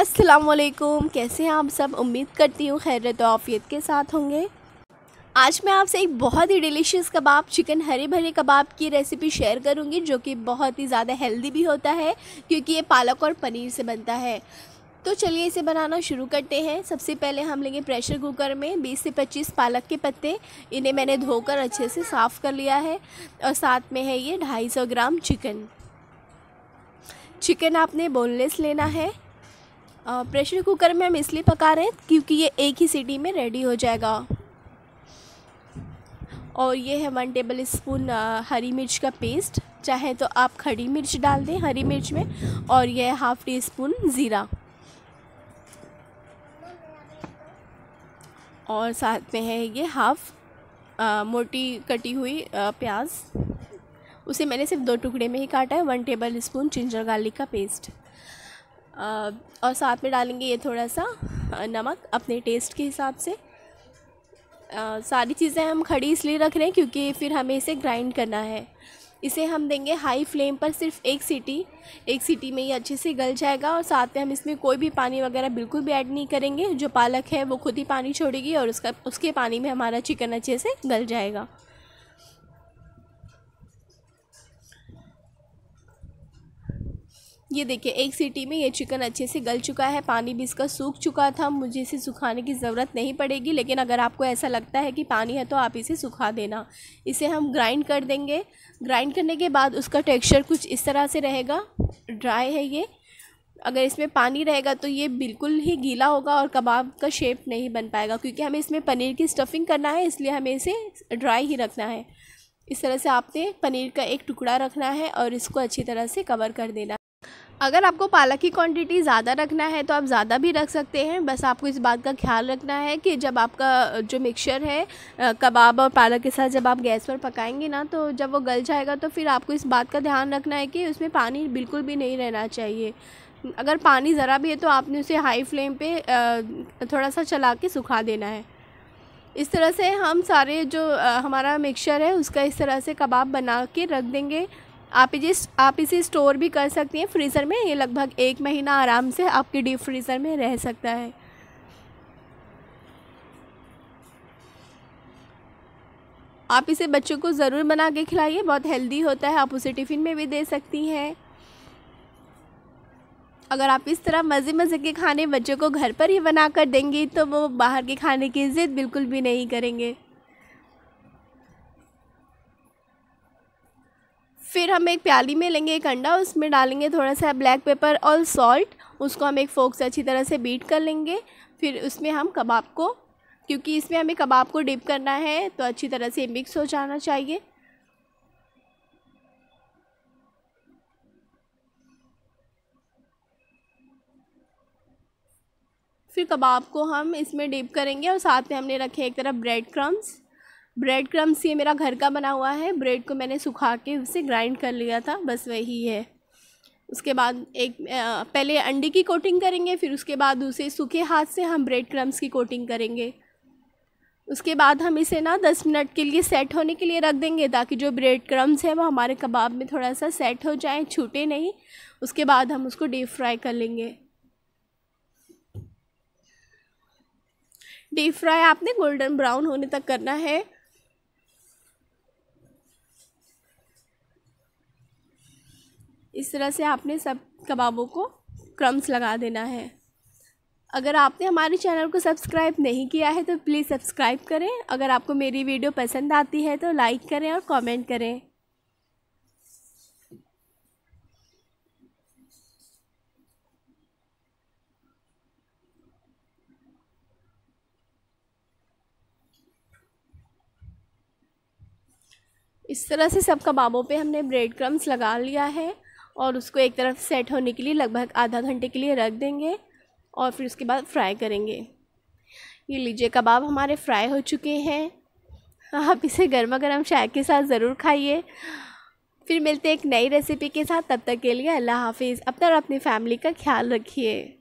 असलकुम कैसे हैं आप सब उम्मीद करती हूँ खैरत आफियत के साथ होंगे आज मैं आपसे एक बहुत ही डिलीशियस कबाब चिकन हरे भरे कबाब की रेसिपी शेयर करूँगी जो कि बहुत ही ज़्यादा हेल्दी भी होता है क्योंकि ये पालक और पनीर से बनता है तो चलिए इसे बनाना शुरू करते हैं सबसे पहले हम लेंगे प्रेशर कुकर में 20 से 25 पालक के पत्ते इन्हें मैंने धोकर अच्छे से साफ़ कर लिया है और साथ में है ये 250 ग्राम चिकन चिकन आपने बोनलेस लेना है प्रेशर कुकर में हम इसलिए पका रहे हैं क्योंकि ये एक ही सीटी में रेडी हो जाएगा और ये है वन टेबल स्पून हरी मिर्च का पेस्ट चाहे तो आप खड़ी मिर्च डाल दें हरी मिर्च में और यह हाफ़ टी स्पून ज़ीरा और साथ में है ये हाफ़ मोटी कटी हुई आ, प्याज उसे मैंने सिर्फ दो टुकड़े में ही काटा है one tablespoon ginger garlic का पेस्ट और साथ में डालेंगे ये थोड़ा सा नमक अपने टेस्ट के हिसाब से आ, सारी चीज़ें हम खड़ी इसलिए रख रहे हैं क्योंकि फिर हमें इसे ग्राइंड करना है इसे हम देंगे हाई फ्लेम पर सिर्फ एक सीटी एक सीटी में ये अच्छे से गल जाएगा और साथ में हम इसमें कोई भी पानी वगैरह बिल्कुल भी ऐड नहीं करेंगे जो पालक है वो खुद ही पानी छोड़ेगी और उसका उसके पानी में हमारा चिकन अच्छे से गल जाएगा ये देखिए एक सीटी में ये चिकन अच्छे से गल चुका है पानी भी इसका सूख चुका था मुझे इसे सुखाने की ज़रूरत नहीं पड़ेगी लेकिन अगर आपको ऐसा लगता है कि पानी है तो आप इसे सुखा देना इसे हम ग्राइंड कर देंगे ग्राइंड करने के बाद उसका टेक्सचर कुछ इस तरह से रहेगा ड्राई है ये अगर इसमें पानी रहेगा तो ये बिल्कुल ही गीला होगा और कबाब का शेप नहीं बन पाएगा क्योंकि हमें इसमें पनीर की स्टफिंग करना है इसलिए हमें इसे ड्राई ही रखना है इस तरह से आपने पनीर का एक टुकड़ा रखना है और इसको अच्छी तरह से कवर कर देना अगर आपको पालक की क्वांटिटी ज़्यादा रखना है तो आप ज़्यादा भी रख सकते हैं बस आपको इस बात का ख्याल रखना है कि जब आपका जो मिक्सचर है कबाब और पालक के साथ जब आप गैस पर पकाएंगे ना तो जब वो गल जाएगा तो फिर आपको इस बात का ध्यान रखना है कि उसमें पानी बिल्कुल भी नहीं रहना चाहिए अगर पानी ज़रा भी है तो आपने उसे हाई फ्लेम पर थोड़ा सा चला के सुखा देना है इस तरह से हम सारे जो हमारा मिक्सचर है उसका इस तरह से कबाब बना के रख देंगे आप इसे आप इसे स्टोर भी कर सकती हैं फ्रीज़र में ये लगभग एक महीना आराम से आपके डीप फ्रीज़र में रह सकता है आप इसे बच्चों को ज़रूर बना के खिलाइए बहुत हेल्दी होता है आप उसे टिफ़िन में भी दे सकती हैं अगर आप इस तरह मज़े मज़े के खाने बच्चों को घर पर ही बना कर देंगी तो वो बाहर के खाने की इज्जत बिल्कुल भी नहीं करेंगे फिर हम एक प्याली में लेंगे एक अंडा उसमें डालेंगे थोड़ा सा ब्लैक पेपर और सॉल्ट उसको हम एक फोक से अच्छी तरह से बीट कर लेंगे फिर उसमें हम कबाब को क्योंकि इसमें हमें कबाब को डिप करना है तो अच्छी तरह से मिक्स हो जाना चाहिए फिर कबाब को हम इसमें डिप करेंगे और साथ में हमने रखे एक तरफ ब्रेड क्रम्स ब्रेड क्रम्स ये मेरा घर का बना हुआ है ब्रेड को मैंने सुखा के उसे ग्राइंड कर लिया था बस वही है उसके बाद एक पहले अंडे की कोटिंग करेंगे फिर उसके बाद उसे सूखे हाथ से हम ब्रेड क्रम्स की कोटिंग करेंगे उसके बाद हम इसे ना दस मिनट के लिए सेट होने के लिए रख देंगे ताकि जो ब्रेड क्रम्स है वो हमारे कबाब में थोड़ा सा सेट हो जाए छूटे नहीं उसके बाद हम उसको डीप फ्राई कर लेंगे डीप फ्राई आपने गोल्डन ब्राउन होने तक करना है इस तरह से आपने सब कबाबों को क्रम्स लगा देना है अगर आपने हमारे चैनल को सब्सक्राइब नहीं किया है तो प्लीज़ सब्सक्राइब करें अगर आपको मेरी वीडियो पसंद आती है तो लाइक करें और कमेंट करें इस तरह से सब कबाबों पे हमने ब्रेड क्रम्स लगा लिया है और उसको एक तरफ सेट होने के लिए लगभग आधा घंटे के लिए रख देंगे और फिर उसके बाद फ्राई करेंगे ये लीजिए कबाब हमारे फ्राई हो चुके हैं आप इसे गर्मा गर्म चाय के साथ ज़रूर खाइए फिर मिलते हैं एक नई रेसिपी के साथ तब तक के लिए अल्लाह हाफिज़ अपना और अपनी फ़ैमिली का ख्याल रखिए